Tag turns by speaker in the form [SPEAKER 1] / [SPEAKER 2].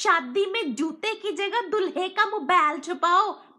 [SPEAKER 1] शादी में जूते की जगह दुल्हे का मोबाइल छुपाओ